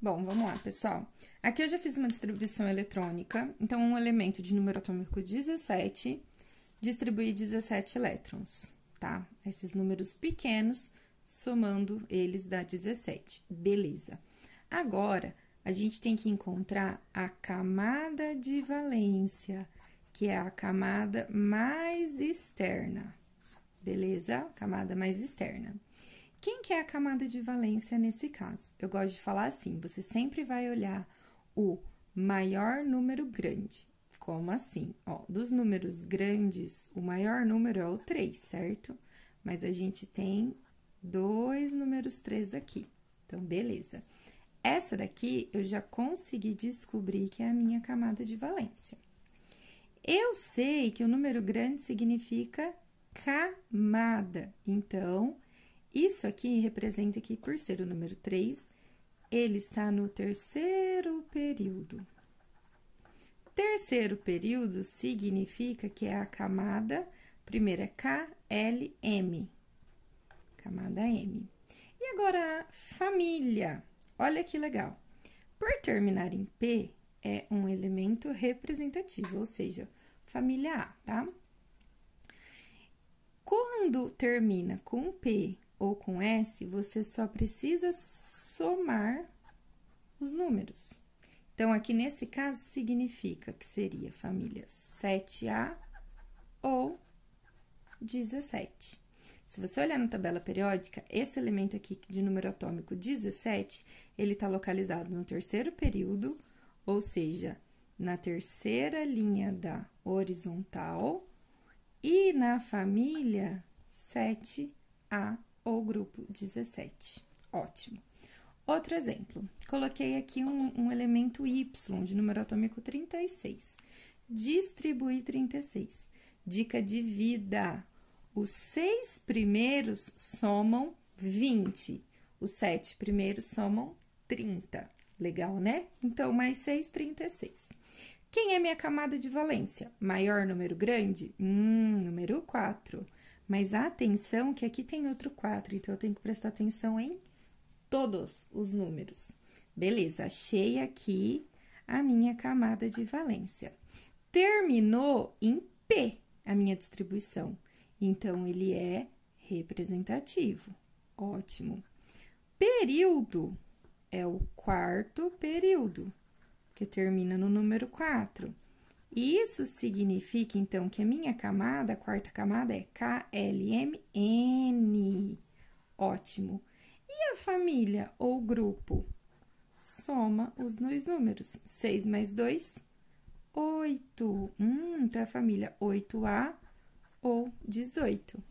Bom, vamos lá, pessoal. Aqui eu já fiz uma distribuição eletrônica, então, um elemento de número atômico 17, distribui 17 elétrons, tá? Esses números pequenos, somando eles dá 17. Beleza. Agora, a gente tem que encontrar a camada de valência, que é a camada mais externa, beleza? Camada mais externa. Quem que é a camada de valência nesse caso? Eu gosto de falar assim, você sempre vai olhar o maior número grande. Como assim? Ó, dos números grandes, o maior número é o 3, certo? Mas a gente tem dois números 3 aqui. Então, beleza. Essa daqui eu já consegui descobrir que é a minha camada de valência. Eu sei que o número grande significa camada. Então, isso aqui representa que, por ser o número 3, ele está no terceiro período. Terceiro período significa que é a camada, primeira é K, L, M. Camada M. E agora, família. Olha que legal. Por terminar em P, é um elemento representativo, ou seja, família A, tá? Quando termina com P ou com S, você só precisa somar os números. Então, aqui nesse caso, significa que seria família 7A ou 17. Se você olhar na tabela periódica, esse elemento aqui de número atômico 17, ele está localizado no terceiro período, ou seja, na terceira linha da horizontal e na família 7A ou grupo 17. Ótimo. Outro exemplo, coloquei aqui um, um elemento Y de número atômico 36. Distribui 36. Dica de vida. Os seis primeiros somam 20. Os sete primeiros somam 30. Legal, né? Então, mais 6, 36. Quem é minha camada de valência? Maior número grande? Hum, número 4. Mas atenção que aqui tem outro 4, então eu tenho que prestar atenção em todos os números. Beleza, achei aqui a minha camada de valência. Terminou em P a minha distribuição, então ele é representativo. Ótimo. Período é o quarto período, que termina no número 4. Isso significa, então, que a minha camada, a quarta camada, é KLMN. Ótimo. E a família ou grupo? Soma os dois números. 6 mais 2, 8. Hum, então, é a família 8A ou 18.